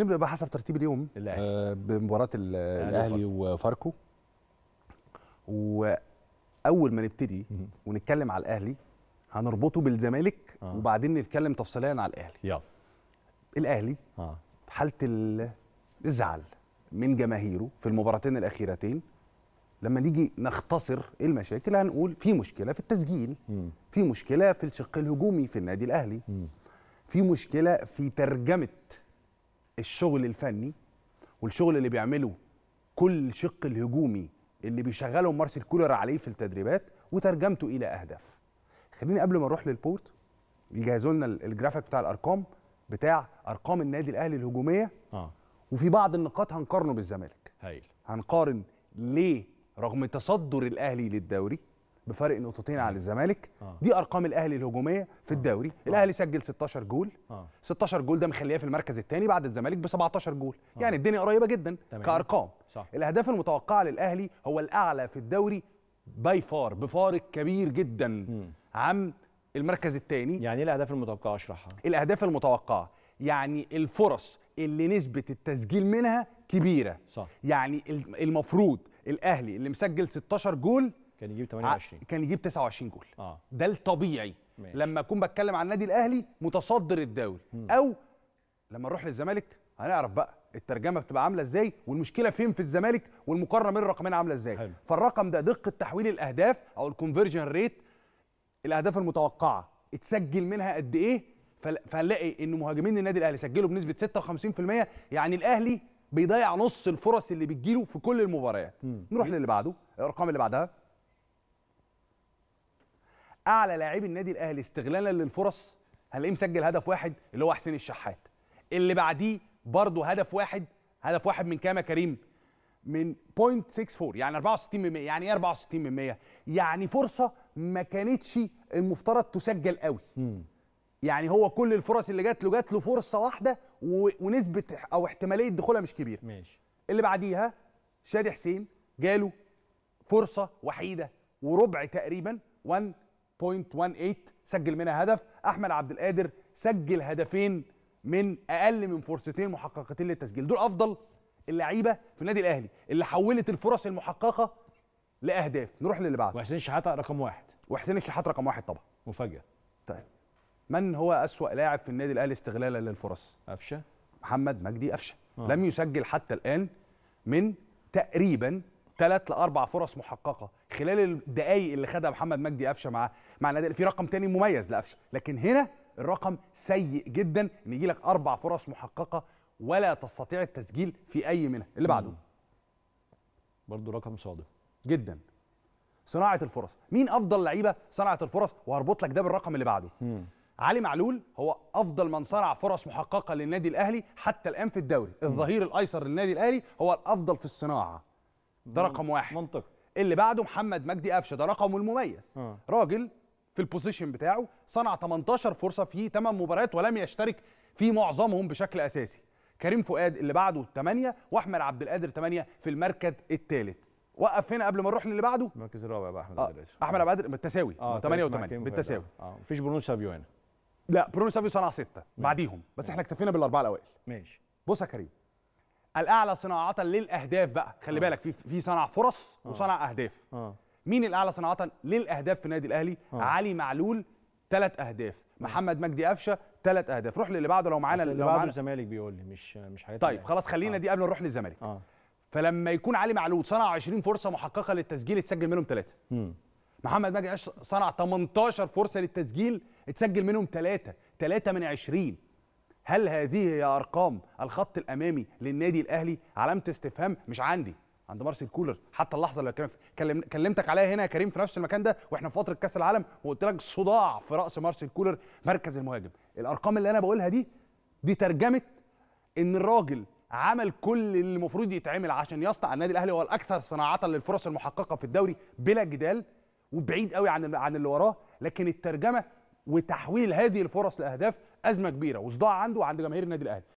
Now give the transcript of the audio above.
نبدا بقى حسب ترتيب اليوم الأهلي. آه بمباراه آه، الاهلي وفاركو واول ما نبتدي ونتكلم على الاهلي هنربطه بالزمالك آه. وبعدين نتكلم تفصيليا على الاهلي يلا الاهلي آه. حاله الزعل من جماهيره في المباراتين الاخيرتين لما نيجي نختصر المشاكل هنقول في مشكله في التسجيل م. في مشكله في الشق الهجومي في النادي الاهلي م. في مشكله في ترجمه الشغل الفني والشغل اللي بيعمله كل شق الهجومي اللي بيشغله مارسيل كولر عليه في التدريبات وترجمته الى اهداف خليني قبل ما اروح للبورت يجهزوا لنا الجرافيك بتاع الارقام بتاع ارقام النادي الاهلي الهجوميه اه وفي بعض النقاط هنقارنه بالزمالك هايل هنقارن ليه رغم تصدر الاهلي للدوري بفرق نقطتين على الزمالك آه. دي ارقام الاهلي الهجوميه في آه. الدوري آه. الاهلي سجل 16 جول 16 جول ده مخليه في المركز الثاني بعد الزمالك ب 17 جول يعني الدنيا قريبه جدا كارقام صح. الاهداف المتوقعه للاهلي هو الاعلى في الدوري باي فار بفارق كبير جدا م. عن المركز الثاني يعني ايه الاهداف المتوقعه اشرحها الاهداف المتوقعه يعني الفرص اللي نسبه التسجيل منها كبيره صح. يعني المفروض الاهلي اللي مسجل 16 جول كان يجيب 28 كان يجيب 29 جول آه. ده الطبيعي ماشي. لما اكون بتكلم عن النادي الاهلي متصدر الدوري او لما نروح للزمالك هنعرف بقى الترجمه بتبقى عامله ازاي والمشكله فين في الزمالك والمقارنه بين الرقمين عامله ازاي حلو. فالرقم ده دقه تحويل الاهداف او الكونفرجن ريت الاهداف المتوقعه اتسجل منها قد ايه فهنلاقي ان مهاجمين النادي الاهلي سجلوا بنسبه 56% يعني الاهلي بيضيع نص الفرص اللي بتجيله في كل المباريات نروح للي بعده الارقام اللي بعدها اعلى لاعبي النادي الاهلي استغلالا للفرص هنلاقيه مسجل هدف واحد اللي هو حسين الشحات اللي بعديه برضه هدف واحد هدف واحد من كام كريم من 0.64 يعني 64% يعني ايه 64% يعني فرصه ما كانتش المفترض تسجل قوي م. يعني هو كل الفرص اللي جات له جات له فرصه واحده ونسبه او احتماليه دخولها مش كبيره ماشي اللي بعديها شادي حسين جاله فرصه وحيده وربع تقريبا 1 سجل منها هدف احمد عبد القادر سجل هدفين من اقل من فرصتين محققتين للتسجيل دول افضل اللعيبه في النادي الاهلي اللي حولت الفرص المحققه لاهداف نروح للي بعده وحسين الشحات رقم واحد وحسين الشحات رقم واحد طبعا مفاجاه طيب من هو اسوا لاعب في النادي الاهلي استغلالا للفرص قفشه محمد مجدي قفشه آه. لم يسجل حتى الان من تقريبا ثلاث لاربع فرص محققه خلال الدقائق اللي خدها محمد مجدي قفشه مع مع النادي في رقم تاني مميز لقفشه لكن هنا الرقم سيء جدا ان يجي لك اربع فرص محققه ولا تستطيع التسجيل في اي منها اللي بعده برضه رقم صادم جدا صناعه الفرص مين افضل لعيبه صناعه الفرص وهربط لك ده بالرقم اللي بعده مم. علي معلول هو افضل من صنع فرص محققه للنادي الاهلي حتى الان في الدوري الظهير الايسر للنادي الاهلي هو الافضل في الصناعه ده رقم واحد منطقي اللي بعده محمد مجدي قفشه ده رقمه المميز آه. راجل في البوزيشن بتاعه صنع 18 فرصه في 8 مباريات ولم يشترك في معظمهم بشكل اساسي كريم فؤاد اللي بعده 8 واحمد عبد القادر 8 في المركز الثالث وقف هنا قبل ما نروح للي بعده المركز الرابع بقى احمد آه. احمد عبد القادر بالتساوي آه 8 و8 بالتساوي آه،, اه مفيش برونو سافيو هنا لا برونو سافيو صنع 6 بعديهم بس احنا اكتفينا بالاربعه الاوائل ماشي بص يا كريم الاعلى صناعه للاهداف بقى خلي آه. بالك في في صنع فرص آه. وصنع اهداف آه. مين الاعلى صناعه للاهداف في النادي الاهلي آه. علي معلول ثلاث اهداف آه. محمد مجدي قفشه ثلاث اهداف روح للي بعده لو معانا اللي بعده الزمالك بيقول لي مش مش حاجات طيب خلاص خلينا آه. دي قبل نروح للزمالك آه. فلما يكون علي معلول صنع 20 فرصه محققه للتسجيل اتسجل منهم ثلاثه محمد مجدي قفشه صنع 18 فرصه للتسجيل اتسجل منهم ثلاثه ثلاثه من 20 هل هذه هي ارقام الخط الامامي للنادي الاهلي علامه استفهام مش عندي عند مارسيل كولر حتى اللحظه اللي كلمتك عليها هنا يا كريم في نفس المكان ده واحنا في فتره كاس العالم وقلت لك صداع في راس مارسيل كولر مركز المهاجم الارقام اللي انا بقولها دي دي ترجمه ان الراجل عمل كل اللي المفروض يتعمل عشان يصنع النادي الاهلي هو الاكثر صناعه للفرص المحققه في الدوري بلا جدال وبعيد قوي عن عن اللي وراه لكن الترجمه وتحويل هذه الفرص لاهداف ازمه كبيره وصداع عنده وعند جماهير النادي الاهلي